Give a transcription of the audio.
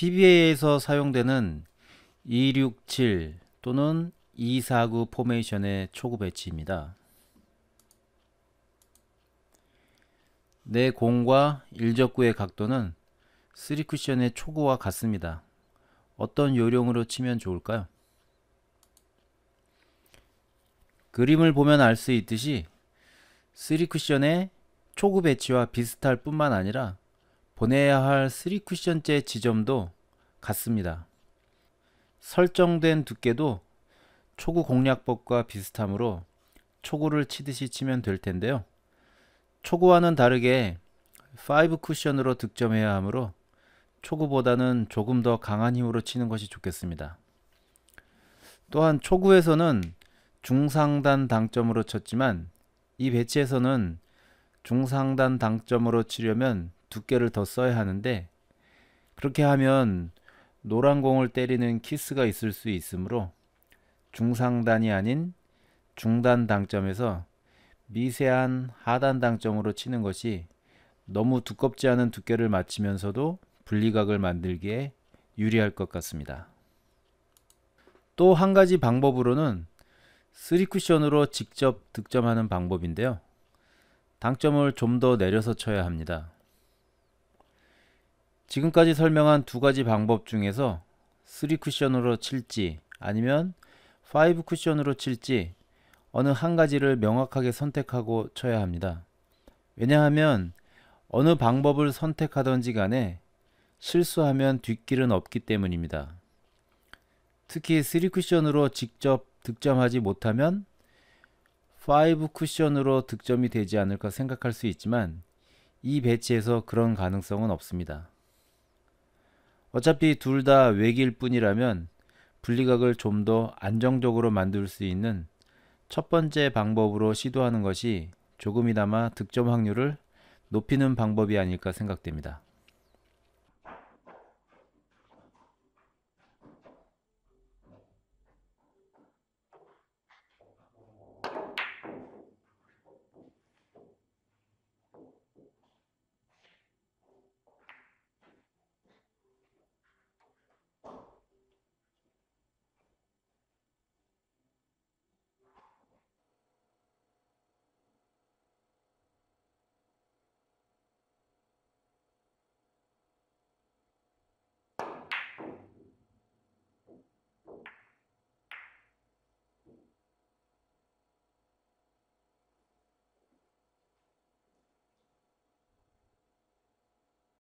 PBA에서 사용되는 267 또는 249 포메이션의 초구 배치입니다. 내 공과 일적구의 각도는 3쿠션의 초구와 같습니다. 어떤 요령으로 치면 좋을까요? 그림을 보면 알 수 있듯이 3쿠션의 초구 배치와 비슷할 뿐만 아니라 보내야 할 3쿠션째 지점도 같습니다. 설정된 두께도 초구 공략법과 비슷하므로 초구를 치듯이 치면 될 텐데요. 초구와는 다르게 5 쿠션으로 득점해야 하므로 초구보다는 조금 더 강한 힘으로 치는 것이 좋겠습니다. 또한 초구에서는 중상단 당점으로 쳤지만 이 배치에서는 중상단 당점으로 치려면 두께를 더 써야 하는데 그렇게 하면 노란 공을 때리는 키스가 있을 수 있으므로 중상단이 아닌 중단 당점에서 미세한 하단 당점으로 치는 것이 너무 두껍지 않은 두께를 맞추면서도 분리각을 만들기에 유리할 것 같습니다. 또 한 가지 방법으로는 3쿠션으로 직접 득점하는 방법인데요. 당점을 좀 더 내려서 쳐야 합니다. 지금까지 설명한 두 가지 방법 중에서 3 쿠션으로 칠지 아니면 5 쿠션으로 칠지 어느 한 가지를 명확하게 선택하고 쳐야 합니다. 왜냐하면 어느 방법을 선택하던지 간에 실수하면 뒷길은 없기 때문입니다. 특히 3 쿠션으로 직접 득점하지 못하면 5 쿠션으로 득점이 되지 않을까 생각할 수 있지만 이 배치에서 그런 가능성은 없습니다. 어차피 둘 다 외길 뿐이라면 분리각을 좀 더 안정적으로 만들 수 있는 첫 번째 방법으로 시도하는 것이 조금이나마 득점 확률을 높이는 방법이 아닐까 생각됩니다.